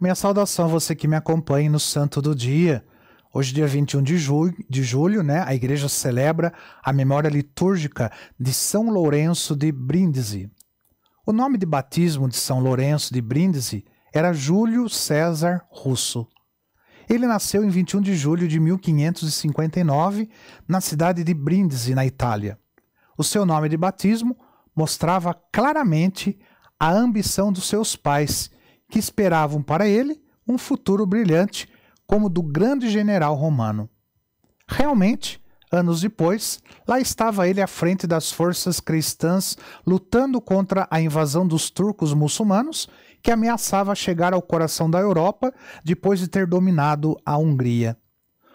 Minha saudação a você que me acompanha no Santo do Dia. Hoje, dia 21 de julho, de julho né, a igreja celebra a memória litúrgica de São Lourenço de Brindisi. O nome de batismo de São Lourenço de Brindisi era Júlio César Russo. Ele nasceu em 21 de julho de 1559 na cidade de Brindisi, na Itália. O seu nome de batismo mostrava claramente a ambição dos seus pais que esperavam para ele um futuro brilhante como do grande general romano. Realmente, anos depois, lá estava ele à frente das forças cristãs lutando contra a invasão dos turcos muçulmanos que ameaçava chegar ao coração da Europa depois de ter dominado a Hungria.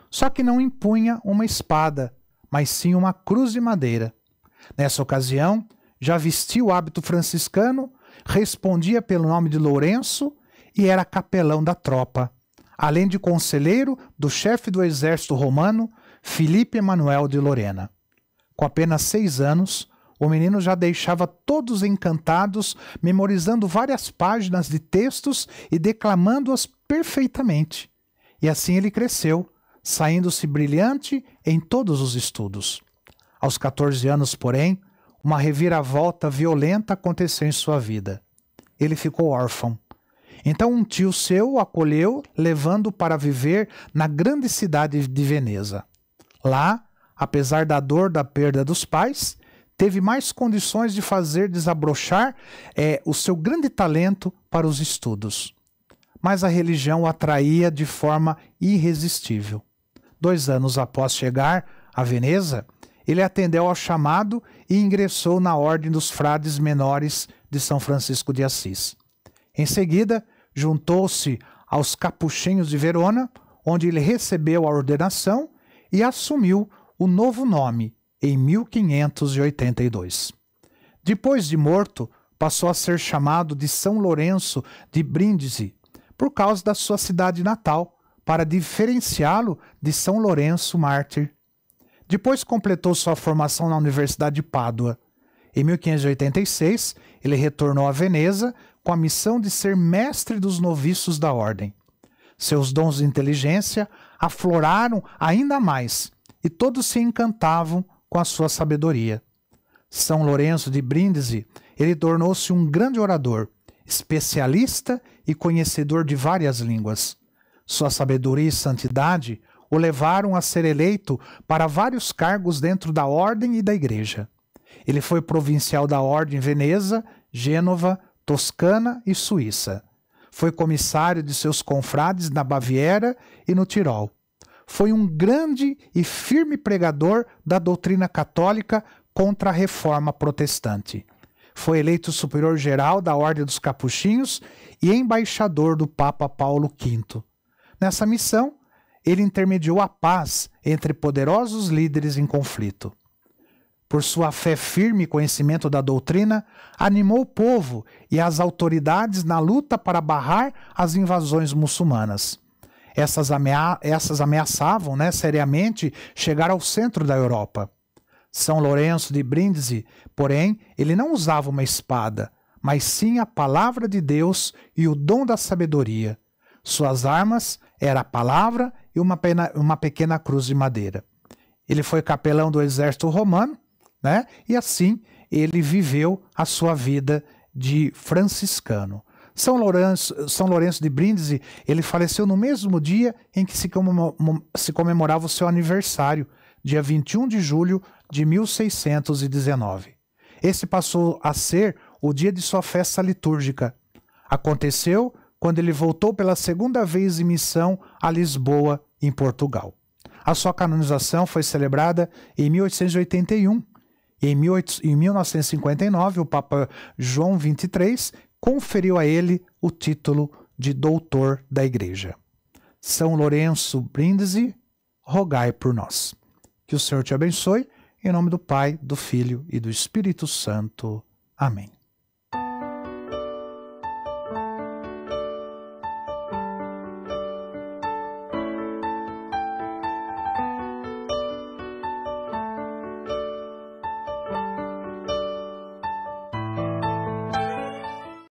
Só que não impunha uma espada, mas sim uma cruz de madeira. Nessa ocasião, já vestiu o hábito franciscano respondia pelo nome de Lourenço e era capelão da tropa, além de conselheiro do chefe do exército romano, Filipe Emanuel de Lorena. Com apenas seis anos, o menino já deixava todos encantados, memorizando várias páginas de textos e declamando-as perfeitamente. E assim ele cresceu, saindo-se brilhante em todos os estudos. Aos 14 anos, porém, uma reviravolta violenta aconteceu em sua vida. Ele ficou órfão. Então um tio seu o acolheu, levando-o para viver na grande cidade de Veneza. Lá, apesar da dor da perda dos pais, teve mais condições de fazer desabrochar é, o seu grande talento para os estudos. Mas a religião o atraía de forma irresistível. Dois anos após chegar a Veneza, ele atendeu ao chamado e ingressou na Ordem dos Frades Menores de São Francisco de Assis. Em seguida, juntou-se aos Capuchinhos de Verona, onde ele recebeu a ordenação e assumiu o novo nome em 1582. Depois de morto, passou a ser chamado de São Lourenço de Brindisi, por causa da sua cidade natal, para diferenciá-lo de São Lourenço Mártir depois completou sua formação na Universidade de Pádua. Em 1586, ele retornou a Veneza com a missão de ser mestre dos noviços da ordem. Seus dons de inteligência afloraram ainda mais e todos se encantavam com a sua sabedoria. São Lourenço de Brindisi, ele tornou-se um grande orador, especialista e conhecedor de várias línguas. Sua sabedoria e santidade o levaram a ser eleito para vários cargos dentro da ordem e da igreja. Ele foi provincial da ordem em Veneza, Gênova, Toscana e Suíça. Foi comissário de seus confrades na Baviera e no Tirol. Foi um grande e firme pregador da doutrina católica contra a reforma protestante. Foi eleito superior geral da Ordem dos Capuchinhos e embaixador do Papa Paulo V. Nessa missão, ele intermediou a paz entre poderosos líderes em conflito. Por sua fé firme e conhecimento da doutrina, animou o povo e as autoridades na luta para barrar as invasões muçulmanas. Essas, amea essas ameaçavam né, seriamente chegar ao centro da Europa. São Lourenço de Brindisi, porém, ele não usava uma espada, mas sim a palavra de Deus e o dom da sabedoria. Suas armas era a palavra e uma, pena, uma pequena cruz de madeira. Ele foi capelão do exército romano, né? E assim ele viveu a sua vida de franciscano. São Lourenço, São Lourenço de Brindisi, ele faleceu no mesmo dia em que se comemorava o seu aniversário, dia 21 de julho de 1619. Esse passou a ser o dia de sua festa litúrgica. Aconteceu quando ele voltou pela segunda vez em missão a Lisboa, em Portugal. A sua canonização foi celebrada em 1881. e em 1959, o Papa João XXIII conferiu a ele o título de Doutor da Igreja. São Lourenço Brindisi, rogai por nós. Que o Senhor te abençoe, em nome do Pai, do Filho e do Espírito Santo. Amém.